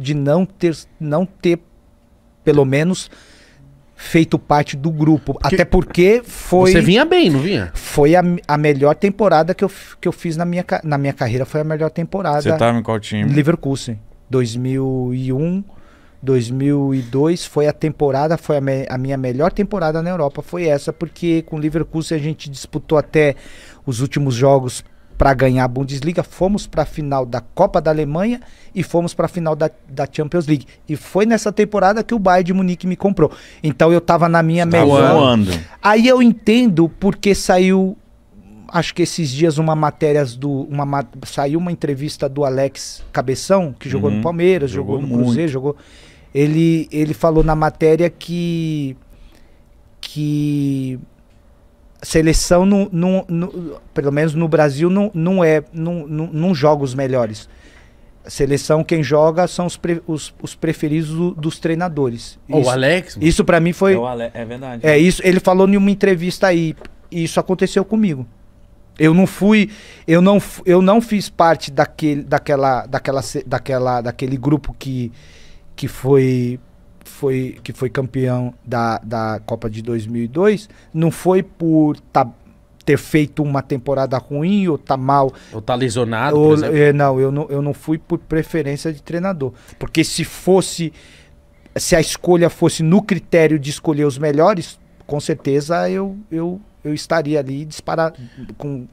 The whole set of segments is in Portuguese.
de não ter, não ter pelo menos feito parte do grupo. Porque Até porque foi. Você vinha bem, não vinha? Foi a, a melhor temporada que eu, que eu fiz na minha, na minha carreira. Foi a melhor temporada. Você estava em qual time? liverpool 2001, 2002 foi a temporada, foi a, me, a, minha melhor temporada na Europa. Foi essa, porque com o Liverpool a gente disputou até os últimos jogos para ganhar a Bundesliga, fomos para a final da Copa da Alemanha e fomos para a final da, da Champions League. E foi nessa temporada que o Bayern de Munique me comprou. Então eu estava na minha melhor. Voando. Aí eu entendo porque saiu acho que esses dias uma matéria do uma saiu uma entrevista do Alex Cabeção, que jogou uhum. no Palmeiras, jogou, jogou no Cruzeiro, muito. jogou ele ele falou na matéria que que seleção, no pelo menos no Brasil, não, não é, não, não, não joga os melhores. Seleção, quem joga são os, pre, os, os, preferidos do, dos treinadores. Isso, o Alex? Isso para mim foi. É, Ale, é verdade. É isso. Ele falou em uma entrevista aí. E isso aconteceu comigo. Eu não fui, eu não, eu não fiz parte daquele, daquela, daquela, daquela, daquele grupo que, que foi foi, que foi campeão da, da Copa de 2002, não foi por tá, ter feito uma temporada ruim ou tá mal. Ou tá lesionado, ou, é, não, eu não, eu não fui por preferência de treinador. Porque se fosse. Se a escolha fosse no critério de escolher os melhores, com certeza eu, eu, eu estaria ali disparado, com,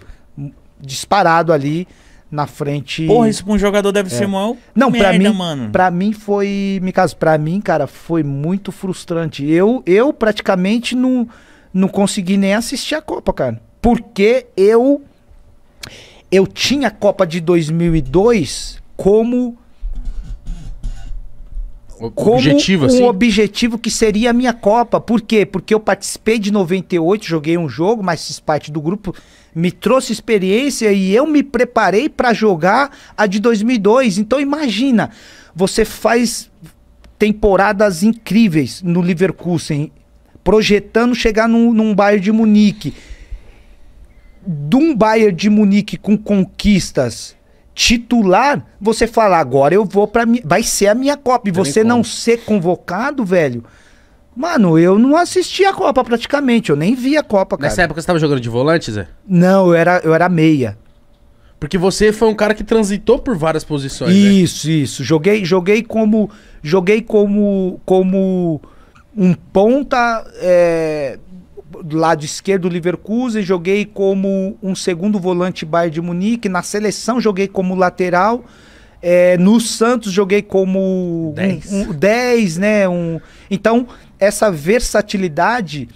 disparado ali na frente. Porra, isso pra um jogador deve é. ser mal. Não, para mim, mano. Pra mim foi, me caso, para mim, cara, foi muito frustrante. Eu, eu praticamente não, não consegui nem assistir a Copa, cara. Porque eu eu tinha a Copa de 2002 como objetivo, como assim? um objetivo que seria a minha Copa. Por quê? Porque eu participei de 98, joguei um jogo, mas fiz parte do grupo, me trouxe experiência e eu me preparei para jogar a de 2002. Então imagina, você faz temporadas incríveis no Leverkusen, projetando chegar num, num Bayern de Munique. De um Bayern de Munique com conquistas titular, você falar agora eu vou para vai ser a minha Copa. E você não ser convocado, velho. Mano, eu não assisti a Copa praticamente, eu nem vi a Copa, cara. Nessa época você tava jogando de volante, Zé? Não, eu era, eu era meia. Porque você foi um cara que transitou por várias posições, né? Isso, né? isso. Joguei, joguei como joguei como como um ponta é, do lado esquerdo Leverkusen, joguei como um segundo volante Bayern de Munique, na seleção joguei como lateral, é, no Santos joguei como 10, um, um, dez, né? Um, então, essa versatilidade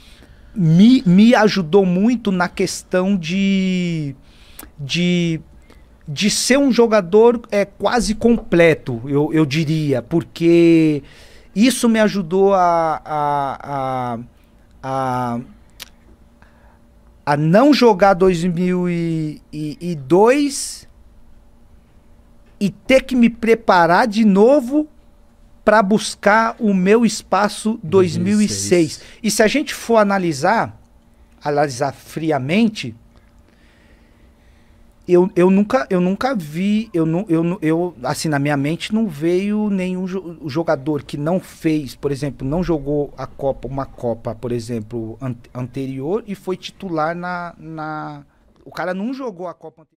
me, me ajudou muito na questão de, de, de ser um jogador é, quase completo, eu, eu diria, porque isso me ajudou a, a, a, a a não jogar 2002 e ter que me preparar de novo para buscar o meu espaço 2006. 2006. E se a gente for analisar, analisar friamente, eu, eu, nunca, eu nunca vi, eu, eu, eu, assim, na minha mente não veio nenhum jogador que não fez, por exemplo, não jogou a Copa, uma Copa, por exemplo, an anterior e foi titular na, na. O cara não jogou a Copa anterior.